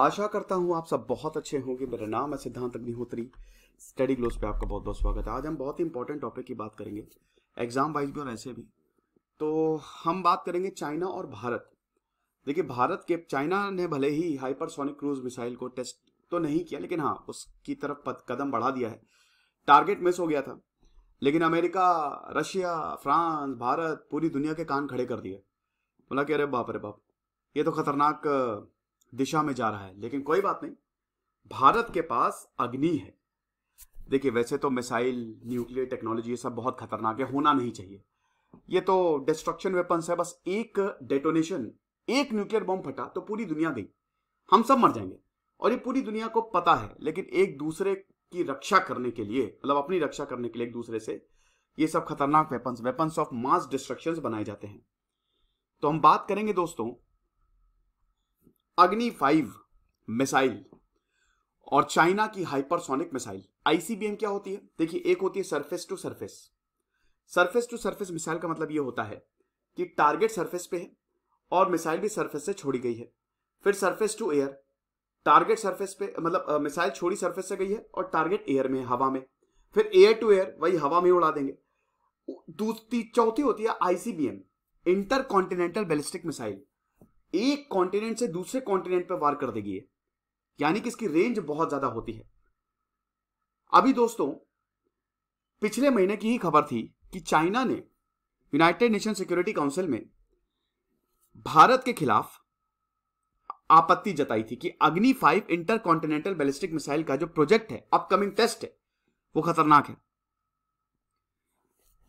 आशा करता हूँ आप सब बहुत अच्छे होंगे मेरा नाम है सिद्धांत अग्निहोत्री स्टडी ग्लोज पे आपका बहुत बहुत स्वागत है आज हम बहुत ही इंपॉर्टेंट टॉपिक की बात करेंगे एग्जाम वाइज भी और ऐसे भी तो हम बात करेंगे चाइना और भारत देखिए भारत के चाइना ने भले ही हाइपरसोनिक क्रूज मिसाइल को टेस्ट तो नहीं किया लेकिन हाँ उसकी तरफ कदम बढ़ा दिया है टारगेट मिस हो गया था लेकिन अमेरिका रशिया फ्रांस भारत पूरी दुनिया के कान खड़े कर दिए बोला कि अरे बाप अरे बाप ये तो खतरनाक दिशा में जा रहा है लेकिन कोई बात नहीं भारत के पास अग्नि है देखिए वैसे तो मिसाइल न्यूक्लियर टेक्नोलॉजी ये सब बहुत खतरनाक है होना नहीं चाहिए ये तो डिस्ट्रक्शन वेपन्स है बस एक डेटोनेशन एक न्यूक्लियर बॉम्ब फटा तो पूरी दुनिया गई हम सब मर जाएंगे और ये पूरी दुनिया को पता है लेकिन एक दूसरे की रक्षा करने के लिए मतलब अपनी रक्षा करने के लिए एक दूसरे से ये सब खतरनाक weapons weapons of mass destruction बनाए जाते हैं तो हम बात करेंगे दोस्तों अग्नि फाइव मिसाइल और चाइना की हाइपरसोनिक मिसाइल आईसीबीएम क्या होती है देखिए एक होती है surface to surface surface to surface missile का मतलब यह होता है कि टारगेट सरफेस पे है और मिसाइल भी सरफेस से छोड़ी गई है फिर surface to air target surface पे मतलब मिसाइल छोड़ी सरफेस से गई है और टारगेट एयर में हवा में फिर एयर टू एयर वही हवा में उड़ा देंगे दूसरी चौथी होती है ICBM intercontinental ballistic missile एक कॉन्टिनेंट से दूसरे कॉन्टिनेंट पर वार कर देगी यानी कि इसकी रेंज बहुत ज्यादा होती है अभी दोस्तों पिछले महीने की ही खबर थी कि चाइना ने यूनाइटेड नेशन सिक्योरिटी काउंसिल में भारत के खिलाफ आपत्ति जताई थी कि Agni five intercontinental ballistic missile का जो प्रोजेक्ट है अपकमिंग टेस्ट है वो खतरनाक है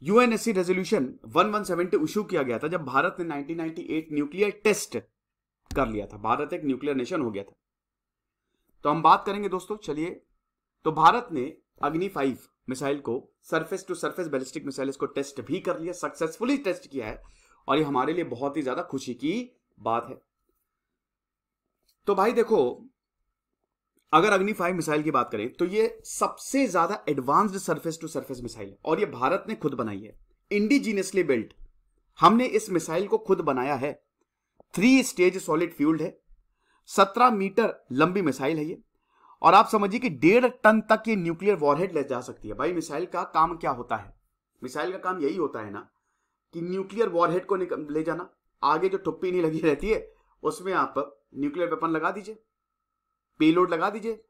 यूएनएससी रेजोल्यूशन 1170 इशू किया गया था जब भारत ने 1998 न्यूक्लियर टेस्ट कर लिया था भारत एक न्यूक्लियर नेशन हो गया था तो हम बात करेंगे दोस्तों चलिए तो भारत ने अग्नि फाइव मिसाइल को surface to surface ballistic missile इसको टेस्ट भी कर लिया सक्सेसफुली टेस्ट किया है और ये हमारे लिए बहुत ही ज्यादा खुशी की बात है तो भाई देखो अगर अग्नि फाइव मिसाइल की बात करें तो ये सबसे ज्यादा advanced surface to surface missile है और ये भारत ने खुद बनाई है इंडिजीनियसली बिल्ट हमने इस मिसाइल को खुद बनाया है थ्री स्टेज सॉलिड फ्यूल्ड है सत्रह मीटर लंबी मिसाइल है ये और आप समझिए कि डेढ़ टन तक ये न्यूक्लियर वॉरहेड ले जा सकती है भाई मिसाइल का काम क्या होता है मिसाइल का काम यही होता है ना कि न्यूक्लियर वॉरहेड को ले जाना आगे जो टुप्पी नहीं लगी रहती है उसमें आप न्यूक्लियर वेपन लगा दीजिए पेलोड लगा दीजिए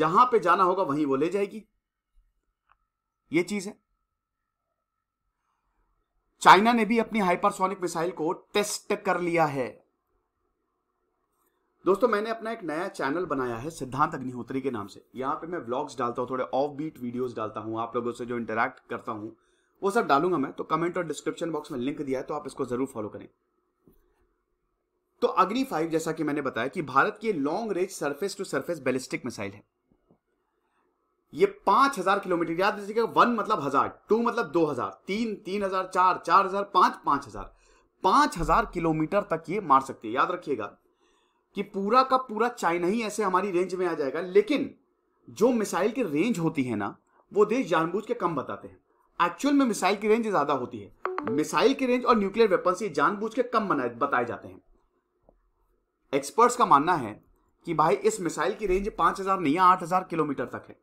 जहां पे जाना होगा वहीं वो ले जाएगी ये चीज है चाइना ने भी अपनी हाइपरसोनिक मिसाइल को टेस्ट कर लिया है दोस्तों मैंने अपना एक नया चैनल बनाया है सिद्धांत अग्निहोत्री के नाम से यहां पे मैं व्लॉग्स डालता हूं थोड़े ऑफ बीट वीडियोज डालता हूं आप लोगों से जो इंटरेक्ट करता हूं वो सब डालूंगा मैं तो कमेंट और डिस्क्रिप्शन बॉक्स में लिंक दिया है तो आप इसको जरूर फॉलो करें तो अग्नि फाइव जैसा कि मैंने बताया कि भारत की long range surface to surface ballistic missile है ये पांच हजार किलोमीटर याद रखिएगा वन मतलब हजार टू मतलब दो हजार तीन तीन हजार चार चार हजार पांच पांच हजार पांच हजार किलोमीटर तक ये मार सकती है याद रखिएगा कि पूरा का पूरा चाइना ही ऐसे हमारी रेंज में आ जाएगा लेकिन जो मिसाइल की रेंज होती है ना वो देश जानबूझ के कम बताते हैं एक्चुअल में मिसाइल की रेंज ज्यादा होती है मिसाइल की रेंज और न्यूक्लियर वेपन ये जानबूझ के कम बताए जाते हैं एक्सपर्ट्स का मानना है कि भाई इस मिसाइल की रेंज पांच हजार नहीं है हजार किलोमीटर तक है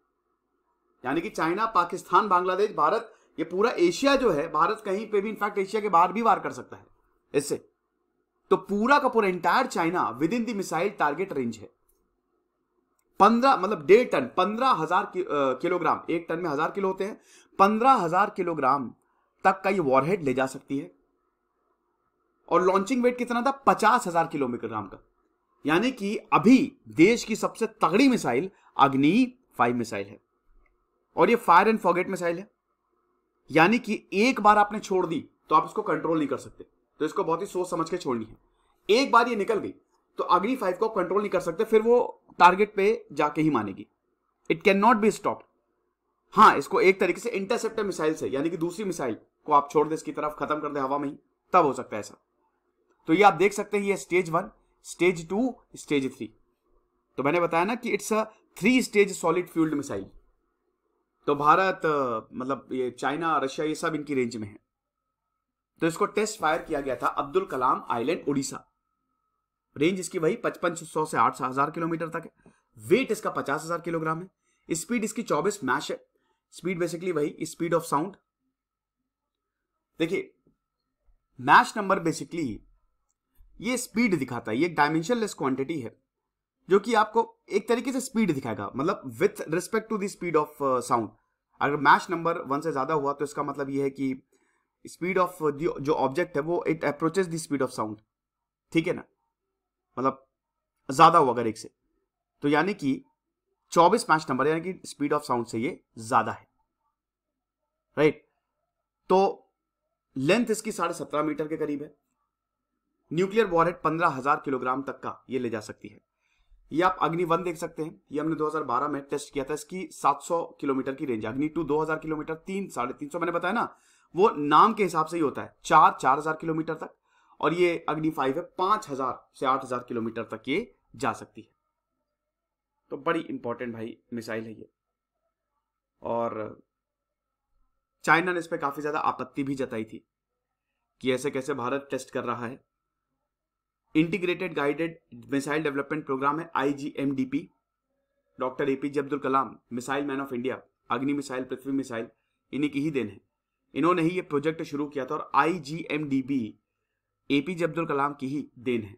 यानी कि चाइना पाकिस्तान बांग्लादेश भारत ये पूरा एशिया जो है भारत कहीं पे भी इनफैक्ट एशिया के बाहर भी वार कर सकता है इससे तो पूरा का पूरा entire China within missile target range है पंद्रह मतलब डेढ़ टन पंद्रह हजार किलोग्राम एक टन में हजार किलो होते हैं पंद्रह हजार किलोग्राम तक का ये वॉरहेड ले जा सकती है और लॉन्चिंग वेट कितना था पचास हजार किलोमीटरग्राम का यानी कि अभी देश की सबसे तगड़ी मिसाइल अग्नि फाइव मिसाइल है और ये फायर एंड फॉगेट मिसाइल है यानी कि एक बार आपने छोड़ दी तो आप इसको कंट्रोल नहीं कर सकते तो इसको बहुत ही सोच समझ के छोड़नी है एक बार ये निकल गई तो अगली फाइव को आप कंट्रोल नहीं कर सकते फिर वो टारगेट पे जाके ही मानेगी it can not be stop हाँ इसको एक तरीके से इंटरसेप्टर मिसाइल से यानी कि दूसरी मिसाइल को आप छोड़ दे इसकी तरफ खत्म कर दे हवा में ही तब हो सकता है ऐसा तो ये आप देख सकते हैं ये stage one stage two stage three तो मैंने बताया ना कि it's a three stage solid fuelled missile तो भारत मतलब ये चाइना रशिया ये सब इनकी रेंज में है तो इसको टेस्ट फायर किया गया था अब्दुल कलाम आइलैंड उड़ीसा रेंज इसकी वही पचपन सौ से आठ हजार किलोमीटर तक है वेट इसका पचास हजार किलोग्राम है स्पीड इसकी चौबीस मैश है स्पीड बेसिकली वही स्पीड ऑफ साउंड देखिए मैश नंबर बेसिकली ये स्पीड दिखाता है ये डायमेंशनलेस क्वांटिटी है जो कि आपको एक तरीके से स्पीड दिखाएगा मतलब with respect to the speed of sound अगर मैच नंबर वन से ज़्यादा हुआ तो इसका मतलब यह है कि स्पीड ऑफ जो ऑब्जेक्ट है वो it approaches the speed of sound ठीक है ना मतलब ज़्यादा हुआ अगर एक से तो यानी कि 24 मैच नंबर यानी कि स्पीड ऑफ साउंड से ये ज़्यादा है राइट right? तो लेंथ इसकी साढ़े सत्रह मीटर के करीब है न्यूक्लियर वॉरहेड पंद्रह हजार किलोग्राम तक का ये ले जा सकती है ये आप अग्नि वन देख सकते हैं ये हमने 2012 में टेस्ट किया था इसकी 700 किलोमीटर की रेंज अग्नि टू 2000 किलोमीटर तीन साढ़े तीन सौ मैंने बताया ना वो नाम के हिसाब से ही होता है चार चार हजार किलोमीटर तक और ये अग्नि फाइव है पांच हजार से आठ हजार किलोमीटर तक ये जा सकती है तो बड़ी इंपॉर्टेंट भाई मिसाइल है ये और चाइना ने इस पर काफी ज्यादा आपत्ति भी जताई थी कि ऐसे कैसे भारत टेस्ट कर रहा है integrated guided missile development programme है IGMDP doctor APJ Abdul Kalam missile man of India Agni missile Prithvi missile इन्हीं की ही देन है इन्होंने ही ये प्रोजेक्ट शुरू किया था और आईजीएमडीपी एपीजे अब्दुल कलाम की ही देन है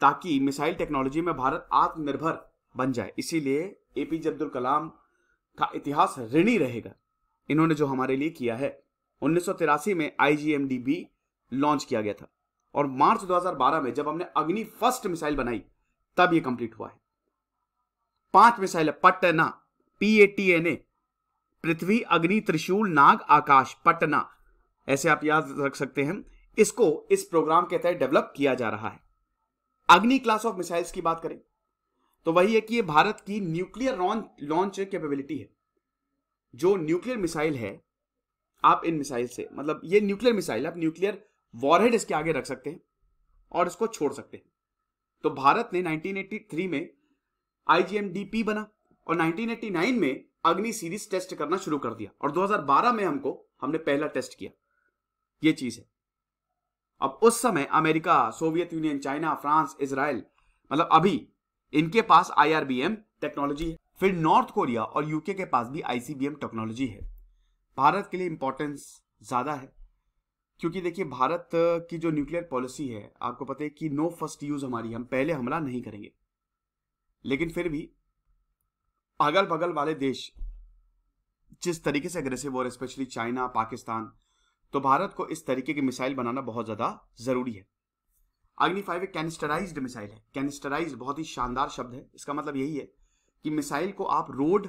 ताकि मिसाइल टेक्नोलॉजी में भारत आत्मनिर्भर बन जाए इसीलिए एपीजे अब्दुल कलाम का इतिहास ऋणी रहेगा इन्होंने जो हमारे लिए किया है उन्नीस में आईजीएमडीबी लॉन्च किया गया था और मार्च 2012 में जब हमने अग्नि फर्स्ट मिसाइल बनाई तब ये कंप्लीट हुआ है पांच missile Patna P A T N A Prithvi Agni Trishul नाग आकाश पटना ऐसे आप याद रख सकते हैं इसको इस प्रोग्राम के तहत डेवलप किया जा रहा है अग्नि क्लास ऑफ मिसाइल्स की बात करें तो वही है कि ये भारत की न्यूक्लियर लॉन्च कैपेबिलिटी है जो न्यूक्लियर मिसाइल है आप इन मिसाइल से मतलब ये न्यूक्लियर मिसाइल आप न्यूक्लियर वॉरहेड इसके आगे रख सकते हैं और इसको छोड़ सकते हैं तो भारत ने 1983 में आईजीएमडीपी बना और 1989 में अग्नि सीरीज टेस्ट करना शुरू कर दिया और 2012 में हमको हमने पहला टेस्ट किया ये चीज है अब उस समय America Soviet Union China France Israel मतलब अभी इनके पास आईआरबीएम टेक्नोलॉजी है फिर नॉर्थ कोरिया और यूके के पास भी आईसीबीएम टेक्नोलॉजी है भारत के लिए इंपॉर्टेंस ज्यादा है क्योंकि देखिए भारत की जो न्यूक्लियर पॉलिसी है आपको पता है कि नो फर्स्ट यूज हमारी हम पहले हमला नहीं करेंगे लेकिन फिर भी अगल बगल वाले देश जिस तरीके से अग्रेसिव और स्पेशली चाइना पाकिस्तान तो भारत को इस तरीके की मिसाइल बनाना बहुत ज्यादा जरूरी है अग्नि फाइव एक कैनिस्टराइज मिसाइल है कैनिस्टराइज बहुत ही शानदार शब्द है इसका मतलब यही है कि मिसाइल को आप रोड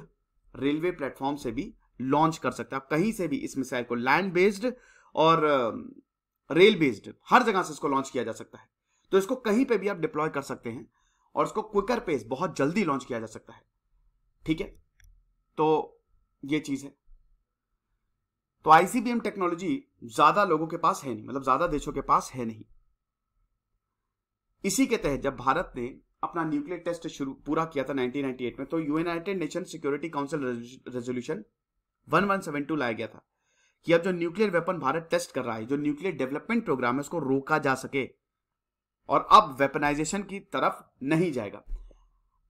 रेलवे प्लेटफॉर्म से भी लॉन्च कर सकते हैं आप कहीं से भी इस मिसाइल को लैंड बेस्ड और रेल बेस्ड हर जगह से इसको लॉन्च किया जा सकता है तो इसको कहीं पे भी आप डिप्लॉय कर सकते हैं और इसको क्विकर पेस बहुत जल्दी लॉन्च किया जा सकता है ठीक है तो ये चीज है तो आईसीबीएम टेक्नोलॉजी ज्यादा लोगों के पास है नहीं मतलब ज्यादा देशों के पास है नहीं इसी के तहत जब भारत ने अपना न्यूक्लियर टेस्ट शुरू पूरा किया था 1998 में तो United Nation Security Council resolution one लाया गया था कि अब जो न्यूक्लियर वेपन भारत टेस्ट कर रहा है जो न्यूक्लियर डेवलपमेंट प्रोग्राम है उसको रोका जा सके और अब वेपनाइजेशन की तरफ नहीं जाएगा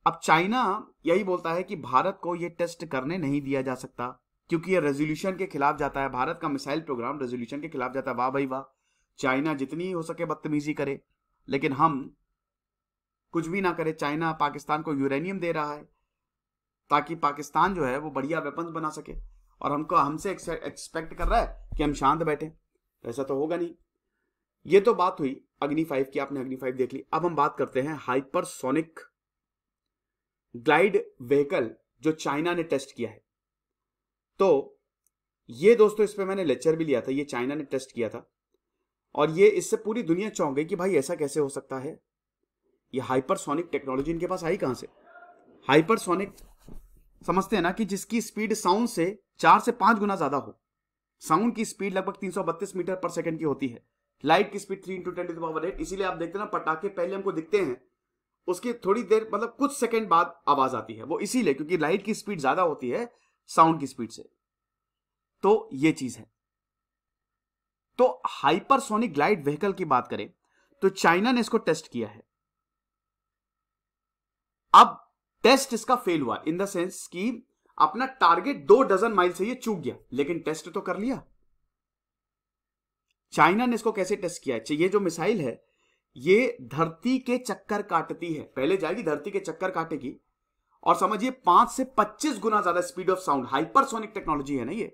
अब चाइना यही बोलता है कि भारत को यह टेस्ट करने नहीं दिया जा सकता क्योंकि यह रेजोल्यूशन के खिलाफ जाता है भारत का मिसाइल प्रोग्राम रेजोल्यूशन के खिलाफ जाता है वाह भाई वाह चाइना जितनी हो सके बदतमीजी करे लेकिन हम कुछ भी ना करे चाइना पाकिस्तान को यूरेनियम दे रहा है ताकि पाकिस्तान जो है वो बढ़िया वेपन्स बना सके और हमको हमसे एक्सपेक्ट कर रहा है कि हम शांत बैठे ऐसा तो होगा नहीं ये तो बात हुई अग्नि फाइव की आपने अग्नि फाइव देख ली अब हम बात करते हैं हाइपरसोनिक ग्लाइड व्हीकल जो चाइना ने टेस्ट किया है तो ये दोस्तों इस पर मैंने लेक्चर भी लिया था ये चाइना ने टेस्ट किया था और ये इससे पूरी दुनिया चौंक गई कि भाई ऐसा कैसे हो सकता है ये हाइपरसोनिक टेक्नोलॉजी इनके पास आई कहां से हाइपरसोनिक समझते हैं ना कि जिसकी स्पीड साउंड से चार से पांच गुना ज्यादा हो साउंड की स्पीड लगभग तीन मीटर पर सेकेंड की होती है लाइट की speed three into ten to power eight इसीलिए आप देखते ना पटाखे पहले हमको दिखते हैं उसके थोड़ी देर मतलब कुछ सेकंड बाद आवाज आती है वो इसीलिए क्योंकि लाइट की स्पीड ज्यादा होती है साउंड की स्पीड से तो ये चीज है तो हाइपरसोनिक ग्लाइड व्हीकल की बात करें तो चाइना ने इसको टेस्ट किया है अब टेस्ट इसका फेल हुआ इन द सेंस कि अपना टारगेट दो डजन माइल से ये चूक गया लेकिन टेस्ट तो कर लिया चाइना ने इसको कैसे टेस्ट किया है अच्छा, ये जो मिसाइल है ये धरती के चक्कर काटती है पहले जाएगी धरती के चक्कर काटेगी और समझिए पांच से पच्चीस गुना ज्यादा speed of sound hypersonic technology है ना ये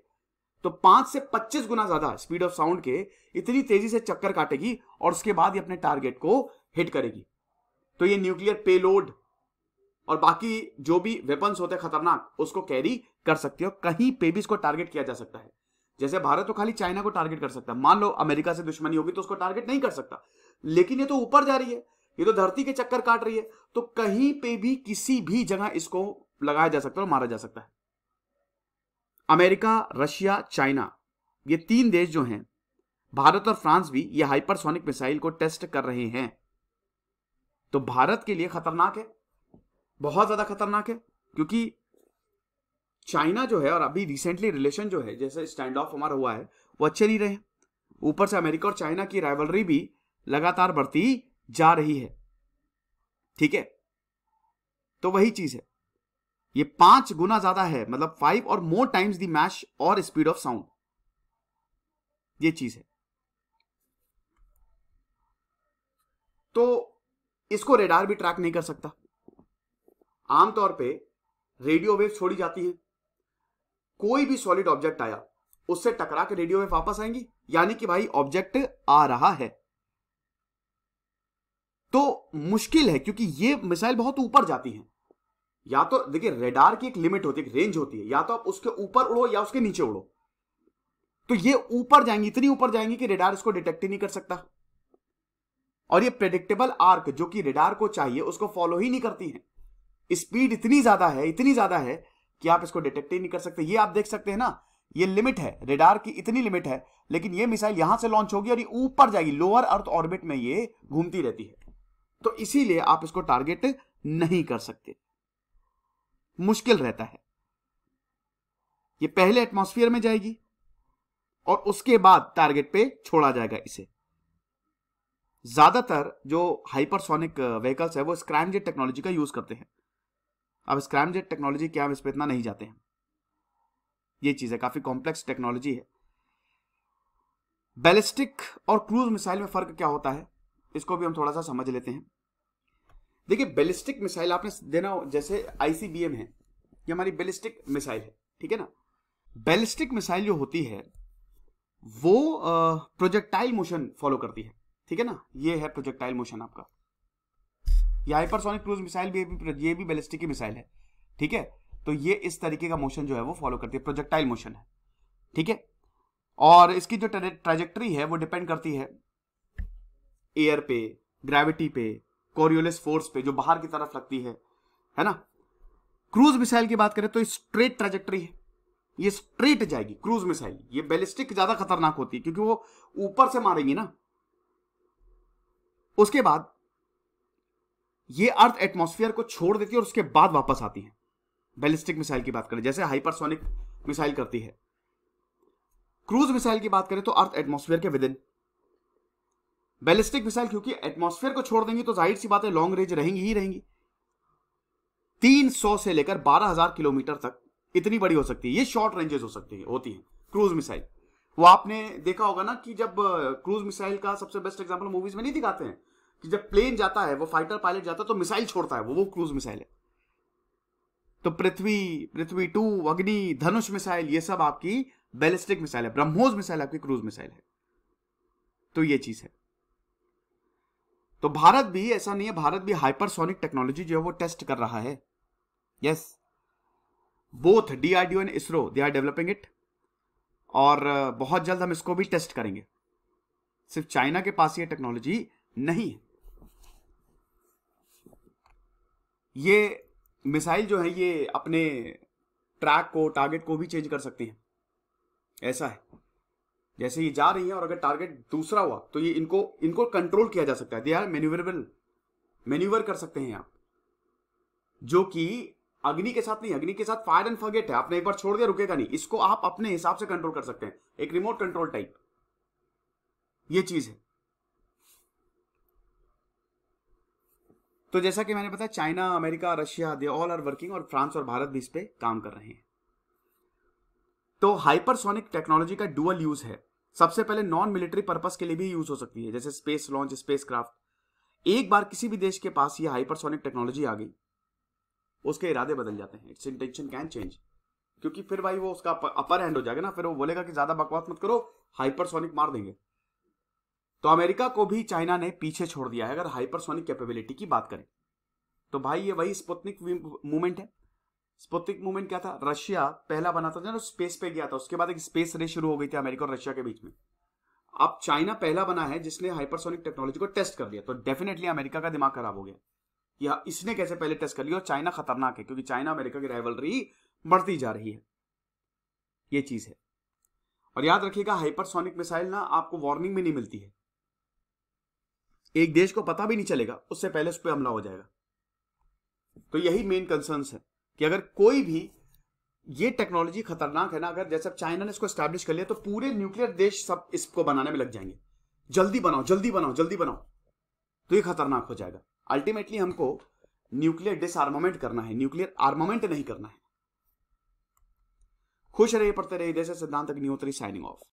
तो पांच से पच्चीस गुना ज्यादा स्पीड ऑफ साउंड के इतनी तेजी से चक्कर काटेगी और उसके बाद ये अपने टारगेट को हिट करेगी तो ये न्यूक्लियर पेलोड और बाकी जो भी वेपन्स होते हैं खतरनाक उसको कैरी कर सकते हो कहीं पे भी इसको टारगेट किया जा सकता है जैसे भारत तो खाली चाइना को टारगेट कर सकता है मान लो अमेरिका से दुश्मनी होगी तो उसको टारगेट नहीं कर सकता लेकिन ये तो ऊपर जा रही है ये तो धरती के चक्कर काट रही है तो कहीं पे भी किसी भी जगह इसको लगाया जा सकता है और मारा जा सकता है अमेरिका रशिया चाइना ये तीन देश जो हैं भारत और फ्रांस भी ये हाइपरसोनिक मिसाइल को टेस्ट कर रहे हैं तो भारत के लिए खतरनाक है बहुत ज़्यादा खतरनाक है क्योंकि चाइना जो है और अभी रिसेंटली रिलेशन जो है जैसे स्टैंड ऑफ हमारा हुआ है वो अच्छे नहीं रहे ऊपर से अमेरिका और चाइना की राइवलरी भी लगातार बढ़ती जा रही है ठीक है तो वही चीज है ये पांच गुना ज्यादा है मतलब five or more times the Mach or speed of sound ये चीज है तो इसको रेडार भी ट्रैक नहीं कर सकता आमतौर पे रेडियो वेव छोड़ी जाती है कोई भी सॉलिड ऑब्जेक्ट आया उससे टकरा के रेडियो वेव वापस आएंगी यानी कि भाई ऑब्जेक्ट आ रहा है तो मुश्किल है क्योंकि ये मिसाइल बहुत ऊपर जाती है या तो देखिए रेडार की एक लिमिट होती है एक रेंज होती है या तो आप उसके ऊपर उड़ो या उसके नीचे उड़ो तो ये ऊपर जाएंगी इतनी ऊपर जाएंगी कि रेडार इसको डिटेक्ट ही नहीं कर सकता और ये प्रेडिक्टेबल आर्क जो कि रेडार को चाहिए उसको फॉलो ही नहीं करती है स्पीड इतनी ज्यादा है इतनी ज्यादा है कि आप इसको डिटेक्ट ही नहीं कर सकते ये आप देख सकते हैं ना ये लिमिट है रेडार की इतनी लिमिट है लेकिन ये मिसाइल यहां से लॉन्च होगी और ये ऊपर जाएगी लोअर अर्थ ऑर्बिट में ये घूमती रहती है तो इसीलिए आप इसको टारगेट नहीं कर सकते मुश्किल रहता है ये पहले एटमोस्फियर में जाएगी और उसके बाद टारगेट पे छोड़ा जाएगा इसे ज्यादातर जो हाइपरसोनिक व्हीकल्स है वो स्क्रैमजेट टेक्नोलॉजी का यूज करते हैं अब स्क्रैमजेट टेक्नोलॉजी क्या हम इस पर इतना नहीं जाते हैं ये चीज़ है काफ़ी कॉम्प्लेक्स टेक्नोलॉजी है बैलिस्टिक और क्रूज मिसाइल में फ़र्क क्या होता है इसको भी हम थोड़ा सा समझ लेते हैं देखिए बैलिस्टिक मिसाइल आपने देना जैसे आईसीबीएम है ये हमारी बैलिस्टिक मिसाइल है ठीक है ना बैलिस्टिक मिसाइल जो होती है वो प्रोजेक्टाइल मोशन फॉलो करती है ठीक है ना ये है प्रोजेक्टाइल मोशन आपका ये हाइपरसोनिक क्रूज मिसाइल भी ये भी बैलिस्टिक की मिसाइल है ठीक है तो ये इस तरीके का मोशन जो है वो फॉलो करती है प्रोजेक्टाइल मोशन है ठीक है और इसकी जो ट्रेजेक्ट्री है वो डिपेंड करती है एयर पे ग्रेविटी पे कोरियोलिस फोर्स पे जो बाहर की तरफ लगती है है ना क्रूज मिसाइल की बात करें तो स्ट्रेट ट्रेजेक्ट्री है ये स्ट्रेट जाएगी क्रूज मिसाइल ये बैलिस्टिक ज्यादा खतरनाक होती है क्योंकि वो ऊपर से मारेंगी ना उसके बाद ये अर्थ एटमोस्फियर को छोड़ देती है और उसके बाद वापस आती है बैलिस्टिक मिसाइल की बात करें जैसे हाइपरसोनिक मिसाइल करती है क्रूज मिसाइल की बात करें तो अर्थ एटमोस्फियर के विदिन बैलिस्टिक मिसाइल क्योंकि एटमोस्फियर को छोड़ देंगी तो जाहिर सी बात है लॉन्ग रेंज रहेंगी ही रहेंगी 300 से लेकर 12000 किलोमीटर तक इतनी बड़ी हो सकती है ये शॉर्ट रेंजेस हो सकती है होती हैं क्रूज मिसाइल वो आपने देखा होगा ना कि जब क्रूज मिसाइल का सबसे बेस्ट एग्जांपल मूवीज में नहीं दिखाते हैं कि जब प्लेन जाता है वो फाइटर पायलट जाता है तो मिसाइल छोड़ता है वो वो क्रूज मिसाइल है तो पृथ्वी पृथ्वी टू अग्नि धनुष मिसाइल ये सब आपकी बैलिस्टिक मिसाइल है ब्रह्मोस मिसाइल आपकी क्रूज मिसाइल है तो ये चीज है तो भारत भी ऐसा नहीं है भारत भी हाइपरसोनिक टेक्नोलॉजी जो है वो टेस्ट कर रहा है yes both DRDO and ISRO they are developing it और बहुत जल्द हम इसको भी टेस्ट करेंगे सिर्फ चाइना के पास ये टेक्नोलॉजी नहीं है ये मिसाइल जो है ये अपने ट्रैक को टारगेट को भी चेंज कर सकती हैं ऐसा है जैसे ये जा रही है और अगर टारगेट दूसरा हुआ तो ये इनको इनको कंट्रोल किया जा सकता है दे आर मेन्यूवरेबल मेन्यूवर कर सकते हैं आप जो कि अग्नि के साथ नहीं अग्नि के साथ फायर एंड फॉरगेट है आपने एक बार छोड़ दिया रुकेगा नहीं इसको आप अपने हिसाब से कंट्रोल कर सकते हैं एक रिमोट कंट्रोल टाइप ये चीज है तो जैसा कि मैंने बताया China America Russia they all are working और फ्रांस और भारत भी इस पर काम कर रहे हैं तो हाइपरसोनिक टेक्नोलॉजी का डुअल यूज है सबसे पहले नॉन मिलिट्री पर्पस के लिए भी यूज हो सकती है जैसे स्पेस लॉन्च स्पेस क्राफ्ट एक बार किसी भी देश के पास ये हाइपरसोनिक टेक्नोलॉजी आ गई उसके इरादे बदल जाते हैं इट्स इंटेंशन कैन चेंज क्योंकि फिर भाई वो उसका अपर हैंड हो जाएगा ना फिर वो बोलेगा कि ज्यादा बकवास मत करो हाइपरसोनिक मार देंगे तो अमेरिका को भी चाइना ने पीछे छोड़ दिया है अगर हाइपरसोनिक कैपेबिलिटी की बात करें तो भाई ये वही स्पुतनिक मूवमेंट है स्पुतनिक मूवमेंट क्या था रशिया पहला बना था जो स्पेस पे गया था उसके बाद एक स्पेस रेस शुरू हो गई थी अमेरिका और रशिया के बीच में अब चाइना पहला बना है जिसने हाइपरसोनिक टेक्नोलॉजी को टेस्ट कर लिया तो डेफिनेटली अमेरिका का दिमाग खराब हो गया या इसने कैसे पहले टेस्ट कर लिया और चाइना खतरनाक है क्योंकि चाइना अमेरिका की राइवलरी बढ़ती जा रही है ये चीज है और याद रखिएगा हाइपरसोनिक मिसाइल ना आपको वार्निंग में नहीं मिलती है एक देश को पता भी नहीं चलेगा उससे पहले उस पर हमला हो जाएगा तो यही मेन कंसर्न है कि अगर कोई भी ये टेक्नोलॉजी खतरनाक है ना अगर जैसे चाइना ने इसको स्टैब्लिश कर लिया तो पूरे न्यूक्लियर देश सब इसको बनाने में लग जाएंगे जल्दी बनाओ जल्दी बनाओ जल्दी बनाओ तो ये खतरनाक हो जाएगा अल्टीमेटली हमको न्यूक्लियर डिसआर्मामेंट करना है न्यूक्लियर आर्मामेंट नहीं करना है खुश रहिए पढ़ते रहिए जैसे सिद्धांत अग्निहोत्री साइनिंग ऑफ